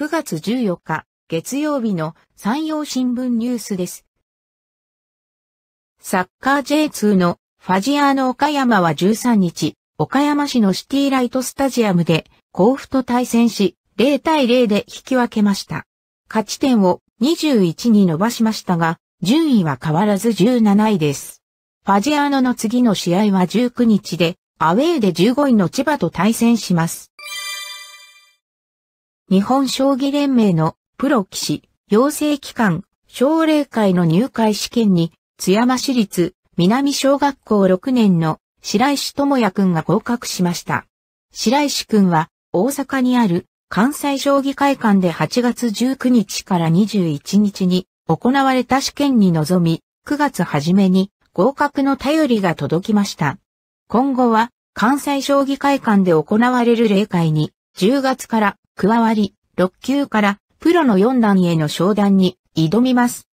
9月14日、月曜日の山陽新聞ニュースです。サッカー J2 のファジアーノ岡山は13日、岡山市のシティライトスタジアムで甲府と対戦し、0対0で引き分けました。勝ち点を21に伸ばしましたが、順位は変わらず17位です。ファジアーノの次の試合は19日で、アウェーで15位の千葉と対戦します。日本将棋連盟のプロ棋士養成機関奨励会の入会試験に津山市立南小学校6年の白石智也くんが合格しました。白石くんは大阪にある関西将棋会館で8月19日から21日に行われた試験に臨み、9月初めに合格の便りが届きました。今後は関西将棋会館で行われる例会に10月から加わり、6級からプロの4段への昇段に挑みます。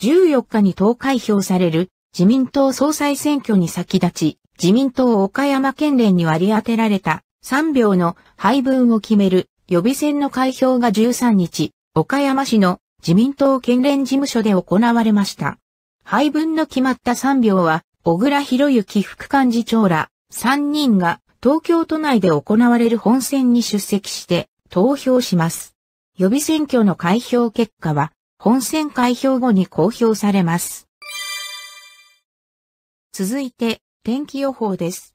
14日に投開票される自民党総裁選挙に先立ち、自民党岡山県連に割り当てられた3票の配分を決める予備選の開票が13日、岡山市の自民党県連事務所で行われました。配分の決まった3票は、小倉博之副幹事長ら3人が東京都内で行われる本選に出席して投票します。予備選挙の開票結果は、本選開票後に公表されます。続いて、天気予報です。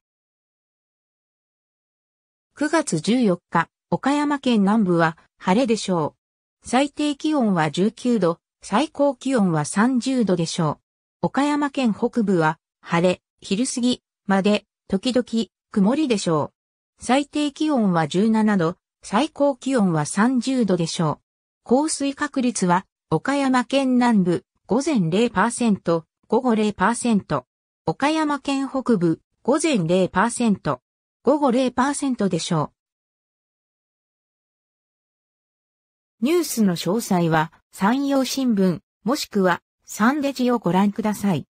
9月14日、岡山県南部は晴れでしょう。最低気温は19度、最高気温は30度でしょう。岡山県北部は晴れ、昼過ぎまで時々曇りでしょう。最低気温は17度、最高気温は30度でしょう。降水確率は、岡山県南部、午前0%、午後0%。岡山県北部、午前0%、午後0%でしょう。ニュースの詳細は、山陽新聞、もしくは、サンデジをご覧ください。